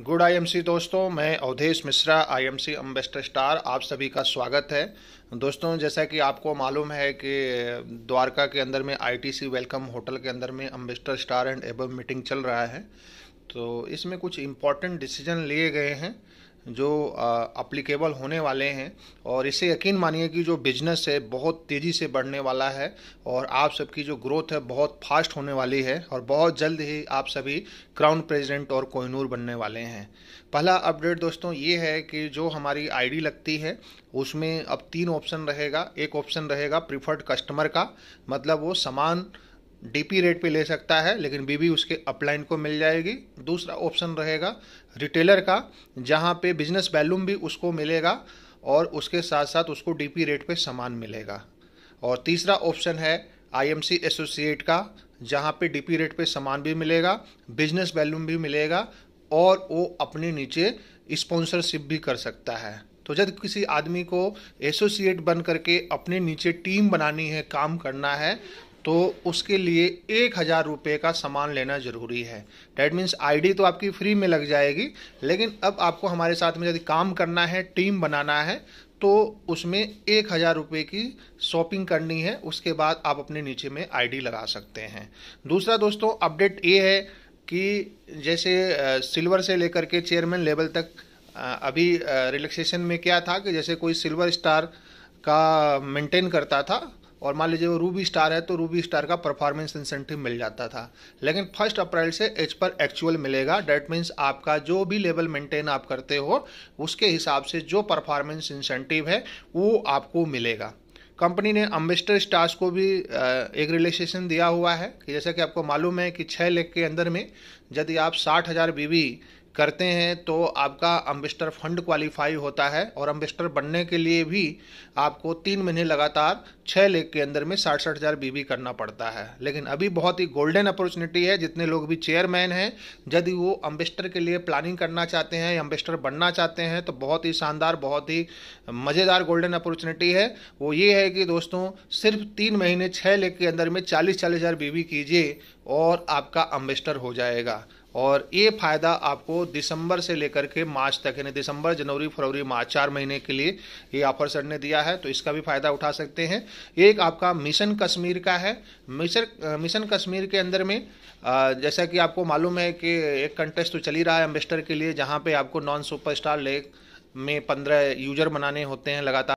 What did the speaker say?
good IMC दोस्तों मैं Awadhesh Mishra IMC ambassador star आप सभी का स्वागत है दोस्तों जैसा कि आपको मालूम है कि द्वारका के अंदर में आईटीसी वेलकम होटल के अंदर में ambassador star and above meeting चल रहा है तो इसमें कुछ इम्पॉर्टेंट डिसीजन लिए गए हैं जो अप्लीकेबल होने वाले हैं और इसे यकीन मानिए कि जो बिजनेस है बहुत तेज़ी से बढ़ने वाला है और आप सबकी जो ग्रोथ है बहुत फास्ट होने वाली है और बहुत जल्द ही आप सभी क्राउन प्रेसिडेंट और कोहिनूर बनने वाले हैं पहला अपडेट दोस्तों ये है कि जो हमारी आईडी लगती है उसमें अब तीन ऑप्शन रहेगा एक ऑप्शन रहेगा प्रिफर्ड कस्टमर का मतलब वो सामान डीपी रेट पे ले सकता है लेकिन बीबी उसके अपलाइन को मिल जाएगी दूसरा ऑप्शन रहेगा रिटेलर का जहाँ पे बिजनेस वैल्यूम भी उसको मिलेगा और उसके साथ साथ उसको डीपी रेट पे सामान मिलेगा और तीसरा ऑप्शन है आईएमसी एसोसिएट का जहाँ पे डीपी रेट पे सामान भी मिलेगा बिजनेस वैल्यूम भी मिलेगा और वो अपने नीचे स्पॉन्सरशिप भी कर सकता है तो जब किसी आदमी को एसोसिएट बन करके अपने नीचे टीम बनानी है काम करना है तो उसके लिए एक हज़ार रुपये का सामान लेना ज़रूरी है डैट मीन्स आईडी तो आपकी फ्री में लग जाएगी लेकिन अब आपको हमारे साथ में यदि काम करना है टीम बनाना है तो उसमें एक हज़ार रुपये की शॉपिंग करनी है उसके बाद आप अपने नीचे में आईडी लगा सकते हैं दूसरा दोस्तों अपडेट ये है कि जैसे सिल्वर से लेकर के चेयरमैन लेवल तक अभी रिलैक्सेशन में क्या था कि जैसे कोई सिल्वर स्टार का मेंटेन करता था और मान लीजिए वो रूबी स्टार है तो रूबी स्टार का परफॉर्मेंस इंसेंटिव मिल जाता था लेकिन फर्स्ट अप्रैल से एच पर एक्चुअल मिलेगा डेट मीन्स आपका जो भी लेवल मेंटेन आप करते हो उसके हिसाब से जो परफॉर्मेंस इंसेंटिव है वो आपको मिलेगा कंपनी ने अम्बेस्टर स्टार्स को भी एक रिलेशन दिया हुआ है कि जैसा कि आपको मालूम है कि छः लेख के अंदर में यदि आप साठ हज़ार बीवी करते हैं तो आपका अम्बेस्टर फंड क्वालिफाई होता है और अम्बेस्टर बनने के लिए भी आपको तीन महीने लगातार छः लेख के अंदर में साठ साठ हज़ार बीबी करना पड़ता है लेकिन अभी बहुत ही गोल्डन अपॉर्चुनिटी है जितने लोग भी चेयरमैन हैं यदि वो अम्बेस्टर के लिए प्लानिंग करना चाहते हैं अम्बेस्टर बनना चाहते हैं तो बहुत ही शानदार बहुत ही मज़ेदार गोल्डन अपॉर्चुनिटी है वो ये है कि दोस्तों सिर्फ तीन महीने छः लेख के अंदर में चालीस चालीस हज़ार बीवी कीजिए और आपका अम्बेस्टर हो जाएगा और ये फ़ायदा आपको दिसंबर से लेकर के मार्च तक यानी दिसंबर जनवरी फरवरी मार्च चार महीने के लिए ये ऑफर सर ने दिया है तो इसका भी फ़ायदा उठा सकते हैं एक आपका मिशन कश्मीर का है मिशन मिशन कश्मीर के अंदर में जैसा कि आपको मालूम है कि एक कंटेस्ट तो चल ही रहा है एम्बेस्टर के लिए जहाँ पर आपको नॉन सुपरस्टार लेक में पंद्रह यूजर बनाने होते हैं लगातार